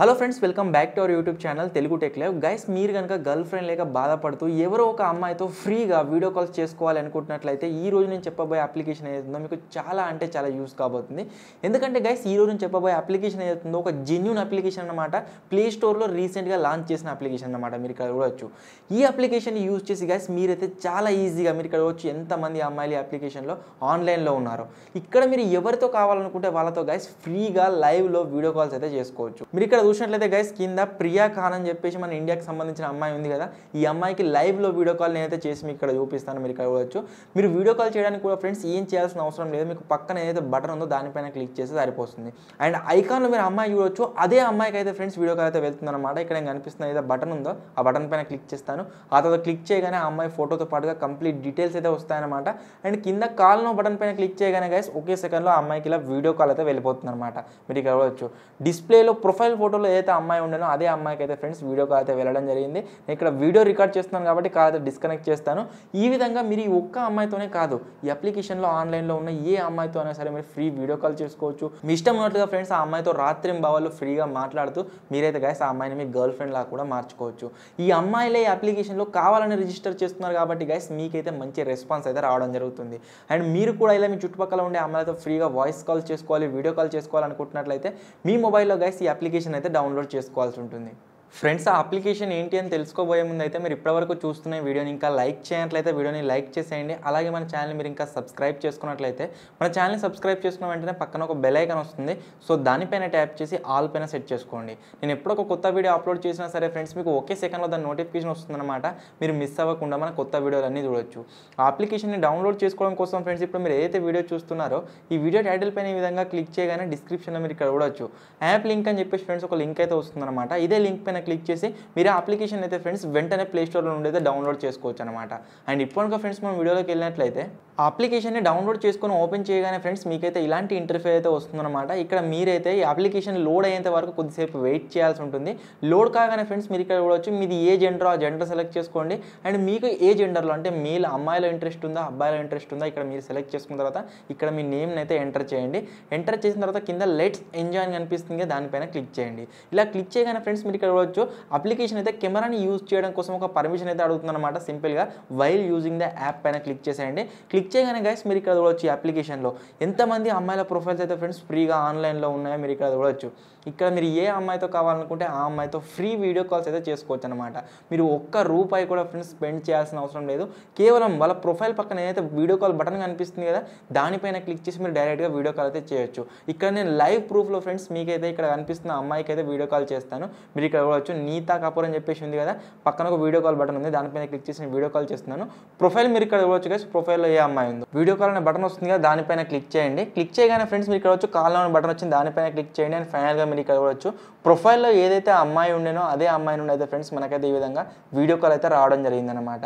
hello friends welcome back to our YouTube channel Telugu tech live guys మీరు కనుక girl friend లేక బాధపడుతూ ఎవరో ఒక అమ్మాయితో ఫ్రీగా వీడియో కాల్స్ చేసుకోవాలి అనుకుంటున్నట్లయితే ఈ రోజు నేను చెప్పబోయే అప్లికేషన్ ఏదైతుందో మీకు చాలా అంటే చాలా యూస్ కాబోతుంది ఎందుకంటే గైస్ ఈ రోజు నేను చెప్పబోయే అప్లికేషన్ ఏదైతుందో ఒక జెన్యున్ అప్లికేషన్ అనమాట ప్లే స్టోర్లో రీసెంట్గా లాంచ్ చేసిన అప్లికేషన్ అనమాట మీరు ఇక్కడ చూడవచ్చు ఈ అప్లికేషన్ యూజ్ చేసి గైస్ మీరైతే చాలా ఈజీగా మీరు ఇక్కడ వచ్చి ఎంతమంది అమ్మాయిలు ఈ అప్లికేషన్లో ఆన్లైన్లో ఉన్నారు ఇక్కడ మీరు ఎవరితో కావాలనుకుంటే వాళ్ళతో గైస్ ఫ్రీగా లైవ్లో వీడియో కాల్స్ అయితే చేసుకోవచ్చు మీరు ఇక్కడ చూసినట్లయితే గైస్ కింద ప్రియా ఖాన్ అని చెప్పేసి మన ఇండియాకి సంబంధించిన అమ్మాయి ఉంది కదా ఈ అమ్మాయికి లైవ్లో వీడియో కాల్ నేనైతే చేసి మీకు ఇక్కడ చూపిస్తాను మీరు ఇక్కడ మీరు వీడియో కాల్ చేయడానికి కూడా ఫ్రెండ్స్ ఏం చేయాల్సిన అవసరం లేదు మీకు పక్కన ఏదైతే బటన్ ఉందో దానిపైన క్లిక్ చేస్తే సరిపోతుంది అండ్ ఐకాన్లో మీరు అమ్మాయి చూడొచ్చు అదే అమ్మాయికి అయితే ఫ్రెండ్స్ వీడియో కాల్ అయితే వెళ్తుంది అనమాట ఇక్కడ ఏం కనిపిస్తున్న ఏదైతే బటన్ ఉందో ఆ బటన్ పైన క్లిక్ చేస్తాను ఆ తర్వాత క్లిక్ చేయగానే ఆ అమ్మాయి ఫోటోతో పాటుగా కంప్లీట్ డీటెయిల్స్ అయితే వస్తాయన్నమాట అండ్ కింద కాల్లో బటన్ పైన క్లిక్ చేయగానే గైస్ ఒకే సెకండ్లో అమ్మాయికి ఇలా వీడియో కాల్ అయితే వెళ్ళిపోతుంది అనమాట మీరు ఇక్కడ చూడొచ్చు డిస్ప్లేలో ప్రొఫైల్ ఫోటో ఫోటోలో ఏదైతే అమ్మాయి ఉండేనో అదే అమ్మాయికి అయితే ఫ్రెండ్స్ వీడియో కాల్ అయితే వెళ్ళడం జరిగింది నేను ఇక్కడ వీడియో రికార్డ్ చేస్తున్నాను కాబట్టి కాల్ అయితే డిస్కనెక్ట్ చేస్తాను ఈ విధంగా మీరు ఈ ఒక్క అమ్మాయితోనే కాదు ఈ అప్లికేషన్లో ఆన్లైన్లో ఉన్న ఏ అమ్మాయితో అయినా సరే మీరు ఫ్రీ వీడియో కాల్ చేసుకోవచ్చు మీ ఇష్టం ఉన్నట్లుగా ఫ్రెండ్స్ ఆ అమ్మాయితో రాత్రి భావాలు ఫ్రీగా మాట్లాడుతూ మీరైతే గాయస్ ఆ అమ్మాయిని మీ గర్ల్ ఫ్రెండ్ లాగా కూడా మార్చుకోవచ్చు ఈ అమ్మాయిలే ఈ అప్లికేషన్లో కావాలని రిజిస్టర్ చేస్తున్నారు కాబట్టి గైస్ మీకైతే మంచి రెస్పాన్స్ అయితే రావడం జరుగుతుంది అండ్ మీరు కూడా ఇలా మీ చుట్టుపక్కల ఉండే అమ్మాయితో ఫ్రీగా వాయిస్ కాల్ చేసుకోవాలి వీడియో కాల్ చేసుకోవాలనుకుంటున్నట్లయితే మీ మొబైల్లో గైస్ ఈ అప్లికేషన్ అయితే డౌన్లోడ్ చేసుకోవాల్సి ఉంటుంది ఫ్రెండ్స్ ఆ అప్లికేషన్ ఏంటి అని తెలుసుకోబోయే ముందు అయితే మీరు ఇప్పటివరకు చూస్తున్న వీడియోని ఇంకా లైక్ చేయనట్లయితే వీడియోని లైక్ చేసేయండి అలాగే మన ఛానల్ని మీరు ఇంకా సబ్స్క్రైబ్ చేసుకున్నట్లయితే మన ఛానల్ని సబ్స్క్రైబ్ చేసుకున్న వెంటనే పక్కన ఒక బెల్ ఐకన్ వస్తుంది సో దానిపైన ట్యాప్ చేసి ఆల్ పైన సెట్ చేసుకోండి నేను ఎప్పుడు ఒక కొత్త వీడియో అప్లోడ్ చేసినా సరే ఫ్రెండ్స్ మీకు ఒకే సెకండ్లో దాని నోటిఫికేషన్ వస్తుందన్నమాట మీరు మిస్ అవ్వకుండా మన కొత్త వీడియోలన్నీ చూడొచ్చు ఆ అప్లికేషన్ని డౌన్లోడ్ చేసుకోవడం కోసం ఫ్రెండ్స్ ఇప్పుడు మీరు ఏదైతే వీడియో చూస్తున్నారో ఈ వీడియో టైటిల్ పైన ఈ విధంగా క్లిక్ చేయగానే డిస్క్రిప్షన్లో మీరు ఇక్కడ చూడొచ్చు యాప్ లింక్ అని చెప్పేసి ఫ్రెండ్స్ ఒక లింక్ అయితే వస్తుందన్నమాట ఇదే లింక్ పైన క్లిక్ చేసి మీరు అప్లికేషన్ అయితే ఫ్రెండ్స్ వెంటనే ప్లేస్టోర్లో స్టోర్లో అయితే డౌన్లోడ్ చేసుకోవచ్చు అనమాట అండ్ ఇప్పుడు ఫ్రెండ్స్ మనం వీడియోలోకి వెళ్ళినట్లయితే ఆ అప్లికేషన్ని డౌన్లోడ్ చేసుకొని ఓపెన్ చేయగానే ఫ్రెండ్స్ మీకైతే ఇలాంటి ఇంటర్ఫేర్ అయితే వస్తుందన్నమాట ఇక్కడ మీరైతే ఈ అప్లికేషన్ లోడ్ అయ్యేంత వరకు కొద్దిసేపు వెయిట్ చేయాల్సి ఉంటుంది లోడ్ కాగానే ఫ్రెండ్స్ మీరు ఇక్కడ చూడవచ్చు మీది ఏ జెండర్ ఆ జెండర్ సెలెక్ట్ చేసుకోండి అండ్ మీకు ఏ జెండర్లో అంటే మీలో అమ్మాయిలో ఇంట్రెస్ట్ ఉందా అబ్బాయిలో ఇంట్రెస్ట్ ఉందా ఇక్కడ మీరు సెలెక్ట్ చేసుకున్న తర్వాత ఇక్కడ మీ నేమ్ని అయితే ఎంటర్ చేయండి ఎంటర్ చేసిన తర్వాత కింద లెట్స్ ఎంజాయ్ అని కనిపిస్తుంది దానిపైన క్లిక్ చేయండి ఇలా క్లిక్ చేయగానే ఫ్రెండ్స్ మీరు ఇక్కడ చూడవచ్చు అప్లికేషన్ అయితే కెమెరాని యూజ్ చేయడం కోసం ఒక పర్మిషన్ అయితే అడుగుతుందన్నమాట సింపుల్గా వైల్ యూజింగ్ ద యాప్ పైన క్లిక్ చేసేయండి క్లిక్ క్లిక్ చేయగానే గైస్ మీరు ఇక్కడ చూడవచ్చు ఈ అప్లికేషన్లో ఎంతమంది అమ్మాయిల ప్రొఫైల్స్ అయితే ఫ్రెండ్స్ ఫ్రీగా ఆన్లైన్లో ఉన్నాయో మీరు ఇక్కడ చూడవచ్చు ఇక్కడ మీరు ఏ అమ్మాయితో కావాలనుకుంటే ఆ అమ్మాయితో ఫ్రీ వీడియో కాల్స్ అయితే చేసుకోవచ్చు అనమాట మీరు ఒక్క రూపాయి కూడా ఫ్రెండ్స్ స్పెండ్ చేయాల్సిన అవసరం లేదు కేవలం వాళ్ళ ప్రొఫైల్ పక్కన ఏదైతే వీడియో కాల్ బటన్ కనిపిస్తుంది కదా దానిపైన క్లిక్ చేసి మీరు డైరెక్ట్గా వీడియో కాల్ అయితే చేయొచ్చు ఇక్కడ నేను లైవ్ ప్రూఫ్లో ఫ్రెండ్స్ మీకైతే ఇక్కడ కనిపిస్తున్న అమ్మాయికి అయితే వీడియో కాల్ చేస్తాను మీరు ఇక్కడ చూడవచ్చు నీతా కపూర్ అని చెప్పేసి ఉంది కదా పక్కన ఒక వీడియో కాల్ బటన్ ఉంది దానిపైన క్లిక్ చేసి వీడియో కాల్ చేస్తున్నాను ప్రొఫైల్ మీరు ఇక్కడ చూడవచ్చు కదా ప్రొఫైల్లో ఏ అమ్మాయి అయిందో వీడియో కాల్ అనే బటన్ వస్తుంది కదా దానిపైన క్లిక్ చేయండి క్లిక్ చేయగానే ఫ్రెండ్స్ మీరు ఇక్కడ వచ్చు కాల్ అనే బటన్ వచ్చింది దానిపైన క్లిక్ చేయండి అండ్ ఫైనల్గా మీరు ఇక్కడ వచ్చు ప్రొఫైల్లో ఏదైతే అమ్మాయి ఉండేనో అదే అమ్మాయి నుండి అయితే ఫ్రెండ్స్ మనకైతే ఈ విధంగా వీడియో కాల్ అయితే రావడం జరిగిందనమాట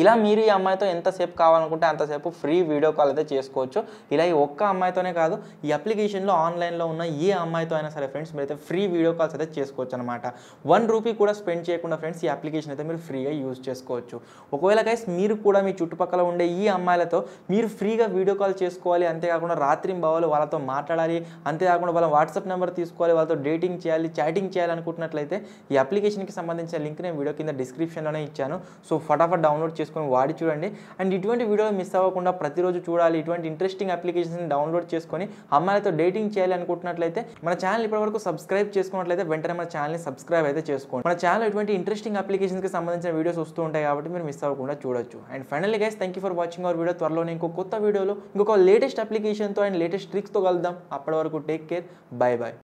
ఇలా మీరు ఈ అమ్మాయితో ఎంతసేపు కావాలనుకుంటే అంతసేపు ఫ్రీ వీడియో కాల్ అయితే చేసుకోవచ్చు ఇలా ఈ ఒక్క అమ్మాయితోనే కాదు ఈ అప్లికేషన్లో ఆన్లైన్లో ఉన్న ఏ అమ్మాయితో అయినా సరే ఫ్రెండ్స్ మీరు అయితే ఫ్రీ వీడియో కాల్స్ అయితే చేసుకోవచ్చు అనమాట వన్ రూపీ కూడా స్పెండ్ చేయకుండా ఫ్రెండ్స్ ఈ అప్లికేషన్ అయితే మీరు ఫ్రీగా యూజ్ చేసుకోవచ్చు ఒకవేళ గైస్ మీరు కూడా మీ చుట్టుపక్కల ఉండే ఈ అమ్మాయిలతో మీరు ఫ్రీగా వీడియో కాల్ చేసుకోవాలి అంతేకాకుండా రాత్రి భావాలు వాళ్ళతో మాట్లాడాలి అంతేకాకుండా వాళ్ళ వాట్సాప్ నెంబర్ తీసుకోవాలి వాళ్ళతో డేటింగ్ చేయాలి చాటింగ్ చేయాలి అనుకుంటున్నట్లయితే ఈ అప్లికేషన్కి సంబంధించిన లింక్ నేను వీడియో కింద డిస్క్రిప్షన్లోనే ఇచ్చాను సో ఫటాఫట్ డౌన్లోడ్ చేసుకొని వాడి చూడండి అండ్ ఇటువంటి వీడియోలు మిస్ అవ్వకుండా ప్రతిరోజు చూడాలి ఇటువంటి ఇంట్రెస్టింగ్ అప్లికేషన్స్ని డౌన్లోడ్ చేసుకొని అమ్మాయిలతో డేటింగ్ చేయాలి అనుకుంటున్నట్లయితే మన ఛానల్ ఇప్పటివరకు సబ్స్క్రైబ్ చేసుకున్నట్లయితే వెంటనే మన ఛానల్ని సబ్స్క్రైబ్ అయితే చేసుకోండి మన ఛానల్ ఇటువంటి ఇంట్రెస్టింగ్ అప్లికేషన్స్కి సంబంధించిన వీడియోస్ వస్తూ ఉంటాయి కాబట్టి మీరు మిస్ అవ్వకుండా చూడొచ్చు and finally guys thank you for watching our video త్వరలో త్వరలోనే ఇంకో కొత్త వీడియోలో ఇంకొక లేటెస్ట్ అప్లికేషన్తో అండ్ లేటెస్ట్ ట్రిక్స్తో కలుద్దాం అప్పటి వరకు టేక్ కేర్ బాయ్ బాయ్